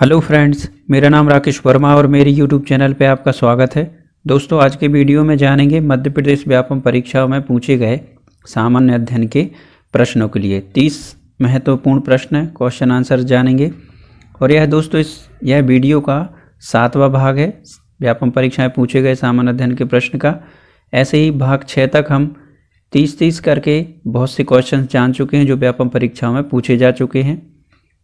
hello friends मेरा नाम राकेश वर्मा और मेरे यूट्यूब चैनल पे आपका स्वागत है दोस्तों आज के वीडियो में जानेंगे मध्य प्रदेश व्यापम परीक्षाओं में पूछे गए सामान्य अध्ययन के प्रश्नों के लिए तीस महत्वपूर्ण प्रश्न क्वेश्चन आंसर जानेंगे और यह दोस्तों इस यह वीडियो का सातवां भाग है व्यापम परीक्षाएँ पूछे गए सामान्य अध्ययन के प्रश्न का ऐसे ही भाग छः तक हम तीस तीस करके बहुत से क्वेश्चन जान चुके हैं जो व्यापम परीक्षाओं में पूछे जा चुके हैं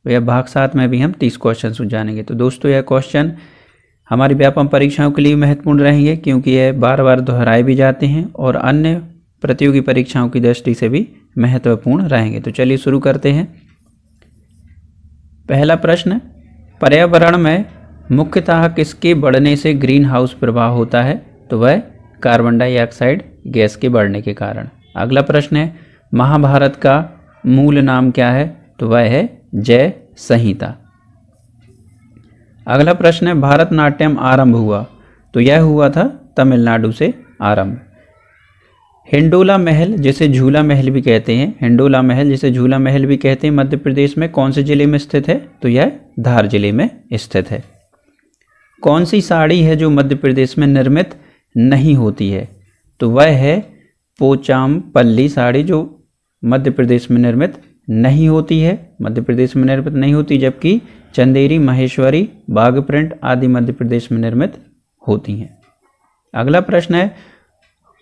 तो यह भाग सात में भी हम तीस क्वेश्चन सुलझानेंगे तो दोस्तों यह क्वेश्चन हमारी व्यापम परीक्षाओं के लिए महत्वपूर्ण रहेंगे क्योंकि यह बार बार दोहराए भी जाते हैं और अन्य प्रतियोगी परीक्षाओं की दृष्टि से भी महत्वपूर्ण रहेंगे तो चलिए शुरू करते हैं पहला प्रश्न पर्यावरण में मुख्यतः किसके बढ़ने से ग्रीन हाउस प्रभाव होता है तो वह कार्बन डाइऑक्साइड गैस के बढ़ने के कारण अगला प्रश्न है महाभारत का मूल नाम क्या है तो वह है जय संहिता अगला प्रश्न है भारतनाट्यम आरंभ हुआ तो यह हुआ था तमिलनाडु से आरंभ हिंडोला महल जिसे झूला महल भी कहते हैं हिंडोला महल जिसे झूला महल भी कहते हैं मध्य प्रदेश में कौन से जिले में स्थित है तो यह धार जिले में स्थित है कौन सी साड़ी है जो मध्य प्रदेश में निर्मित नहीं होती है तो वह है पोचाम पल्ली साड़ी जो मध्य प्रदेश में निर्मित नहीं होती है मध्य प्रदेश में निर्मित नहीं होती जबकि चंदेरी महेश्वरी बाघ प्रिंट आदि मध्य प्रदेश में निर्मित होती हैं अगला प्रश्न है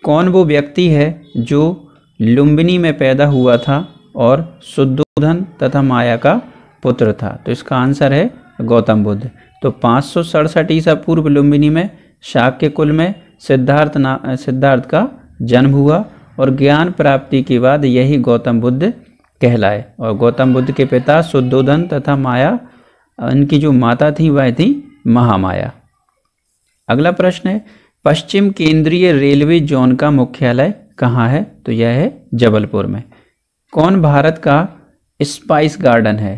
कौन वो व्यक्ति है जो लुम्बिनी में पैदा हुआ था और शुद्धोधन तथा माया का पुत्र था तो इसका आंसर है गौतम बुद्ध तो पाँच सौ सड़सठ ईसा पूर्व लुम्बिनी में शाक के कुल में सिद्धार्थ ना सिद्धार्थ का जन्म हुआ और ज्ञान प्राप्ति के बाद यही गौतम बुद्ध कहलाए और गौतम बुद्ध के पिता शुद्धोधन तथा माया इनकी जो माता थी वह थी महामाया अगला प्रश्न है पश्चिम केंद्रीय रेलवे जोन का मुख्यालय कहाँ है तो यह है जबलपुर में कौन भारत का स्पाइस गार्डन है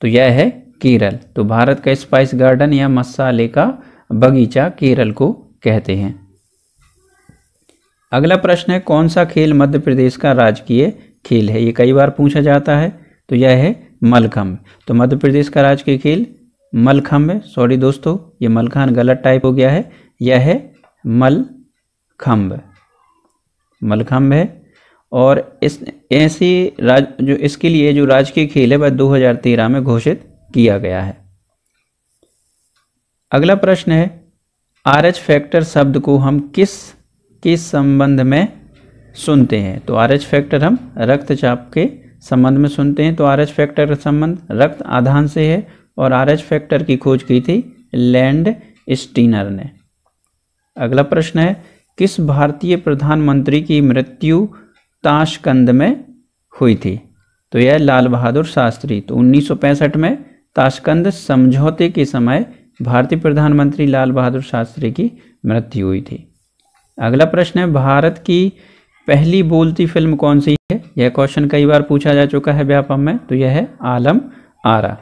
तो यह है केरल तो भारत का स्पाइस गार्डन या मसाले का बगीचा केरल को कहते हैं अगला प्रश्न है कौन सा खेल मध्य प्रदेश का राजकीय खेल है ये कई बार पूछा जाता है तो यह है मलखम्ब तो मध्य प्रदेश का राजकीय खेल मलखम्ब है सॉरी दोस्तों ये मलखान गलत टाइप हो गया है यह है खम्ब मलखम्ब है और इस ऐसी राज जो इसके लिए जो राजकीय खेल है वह 2013 में घोषित किया गया है अगला प्रश्न है आर एच फैक्टर शब्द को हम किस किस संबंध में सुनते हैं तो आर फैक्टर हम रक्तचाप के संबंध में सुनते हैं तो आर फैक्टर का संबंध रक्त आधान से है और आर फैक्टर की खोज की थी लैंड स्टीनर ने अगला प्रश्न है किस भारतीय प्रधानमंत्री की मृत्यु ताशकंद में हुई थी तो यह लाल बहादुर शास्त्री तो 1965 में ताशकंद समझौते के समय भारतीय प्रधानमंत्री लाल बहादुर शास्त्री की मृत्यु हुई थी अगला प्रश्न है भारत की पहली बोलती फिल्म कौन सी है यह क्वेश्चन कई बार पूछा जा चुका है व्यापम में तो यह है आलम आरा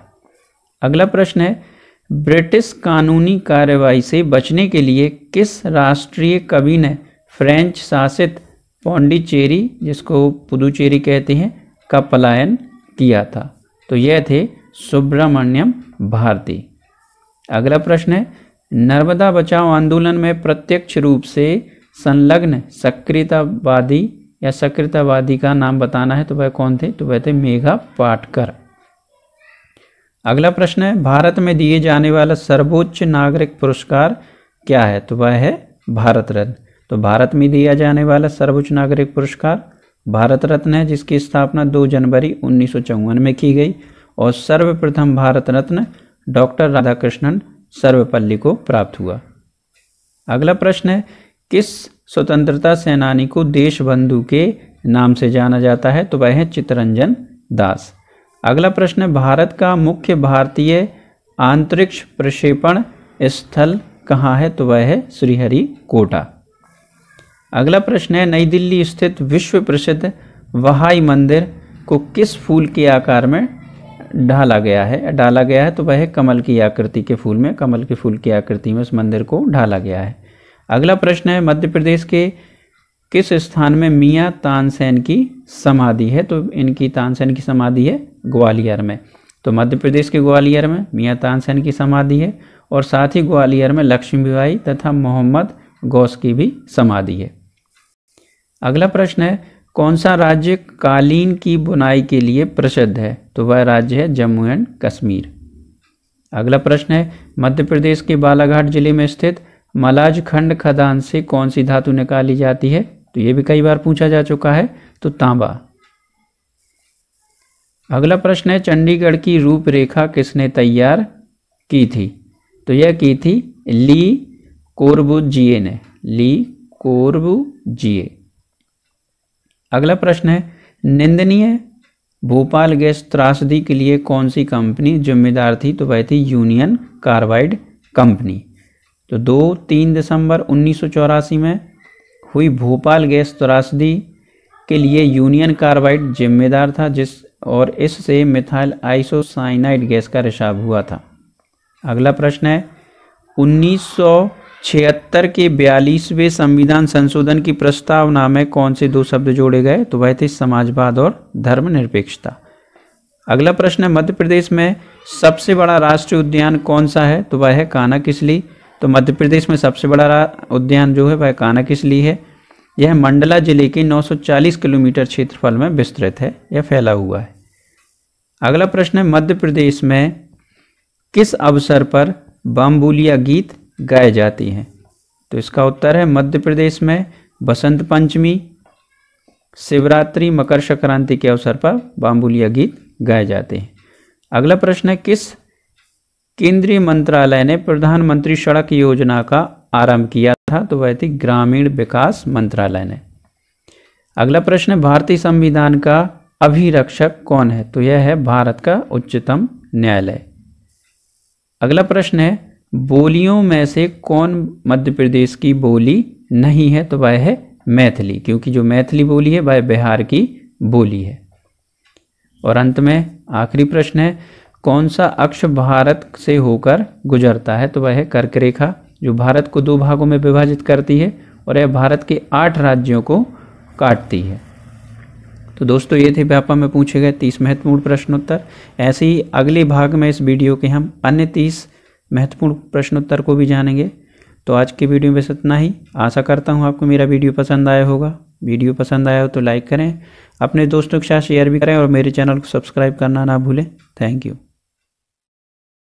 अगला प्रश्न है ब्रिटिश कानूनी कार्रवाई से बचने के लिए किस राष्ट्रीय कवि ने फ्रेंच शासित पौंडीचेरी जिसको पुदुचेरी कहते हैं का पलायन किया था तो यह थे सुब्रमण्यम भारती अगला प्रश्न है नर्मदा बचाओ आंदोलन में प्रत्यक्ष रूप से संलग्न सक्रियतावादी या सक्रियतावादी का नाम बताना है तो वह कौन थे तो वह थे मेघा पाटकर अगला प्रश्न है भारत में दिए जाने वाला सर्वोच्च नागरिक पुरस्कार क्या है तो वह है भारत रत्न तो भारत में दिया जाने वाला सर्वोच्च नागरिक पुरस्कार भारत रत्न है जिसकी स्थापना 2 जनवरी उन्नीस में की गई और सर्वप्रथम भारत रत्न डॉक्टर राधाकृष्णन सर्वपल्ली को प्राप्त हुआ अगला प्रश्न है किस स्वतंत्रता सेनानी को देशबंधु के नाम से जाना जाता है तो वह है चितरंजन दास अगला प्रश्न है भारत का मुख्य भारतीय आंतरिक्ष प्रक्षेपण स्थल कहाँ है तो वह है श्रीहरिकोटा अगला प्रश्न है नई दिल्ली स्थित विश्व प्रसिद्ध वहाई मंदिर को किस फूल के आकार में ढाला गया है डाला गया है तो वह कमल की आकृति के फूल में कमल के फूल की आकृति में उस मंदिर को ढाला गया है अगला प्रश्न है मध्य प्रदेश के किस स्थान में मियाँ तानसेन की समाधि है तो इनकी तानसेन की समाधि है ग्वालियर में तो मध्य प्रदेश के ग्वालियर में मियाँ तानसेन की समाधि है और साथ ही ग्वालियर में लक्ष्मीबाई तथा मोहम्मद गौस की भी समाधि है अगला प्रश्न है कौन सा राज्य कालीन की बुनाई के लिए प्रसिद्ध है तो वह राज्य है जम्मू एंड कश्मीर अगला प्रश्न है मध्य प्रदेश के बालाघाट जिले में स्थित मलाज खंड खदान से कौन सी धातु निकाली जाती है तो ये भी कई बार पूछा जा चुका है तो तांबा अगला प्रश्न है चंडीगढ़ की रूपरेखा किसने तैयार की थी तो यह की थी ली जीए ने ली जीए अगला प्रश्न है निंदनीय भोपाल गैस त्रासदी के लिए कौन सी कंपनी जिम्मेदार थी तो वह थी यूनियन कार्बाइड कंपनी तो दो तीन दिसंबर उन्नीस में हुई भोपाल गैस त्रासदी के लिए यूनियन कार्बाइड जिम्मेदार था जिस और इससे मिथाइल आइसोसाइनाइड गैस का रिसाव हुआ था अगला प्रश्न है 1976 के बयालीसवें संविधान संशोधन की प्रस्तावना में कौन से दो शब्द जोड़े गए तो वह थे समाजवाद और धर्मनिरपेक्षता अगला प्रश्न है मध्य प्रदेश में सबसे बड़ा राष्ट्रीय उद्यान कौन सा है तो वह है काना किसली तो मध्य प्रदेश में सबसे बड़ा उद्यान जो है वह काना ली है यह मंडला जिले के 940 किलोमीटर क्षेत्रफल में विस्तृत है यह फैला हुआ है अगला प्रश्न है मध्य प्रदेश में किस अवसर पर बाम्बूलिया गीत गाए जाती हैं तो इसका उत्तर है मध्य प्रदेश में बसंत पंचमी शिवरात्रि मकर संक्रांति के अवसर पर बाम्बूलिया गीत गाए जाते हैं अगला प्रश्न है किस केंद्रीय मंत्रालय ने प्रधानमंत्री सड़क योजना का आरंभ किया था तो वह थी ग्रामीण विकास मंत्रालय ने अगला प्रश्न भारतीय संविधान का अभिरक्षक कौन है तो यह है भारत का उच्चतम न्यायालय अगला प्रश्न है बोलियों में से कौन मध्य प्रदेश की बोली नहीं है तो वह है मैथिली क्योंकि जो मैथिली बोली है वह बिहार की बोली है और अंत में आखिरी प्रश्न है कौन सा अक्ष भारत से होकर गुजरता है तो वह है कर्क रेखा जो भारत को दो भागों में विभाजित करती है और यह भारत के आठ राज्यों को काटती है तो दोस्तों ये थे व्यापा में पूछे गए तीस महत्वपूर्ण प्रश्नोत्तर ऐसे ही अगले भाग में इस वीडियो के हम अन्य तीस महत्वपूर्ण प्रश्नोत्तर को भी जानेंगे तो आज की वीडियो में बस इतना ही आशा करता हूँ आपको मेरा वीडियो पसंद आया होगा वीडियो पसंद आया हो तो लाइक करें अपने दोस्तों के साथ शेयर भी करें और मेरे चैनल को सब्सक्राइब करना ना भूलें थैंक यू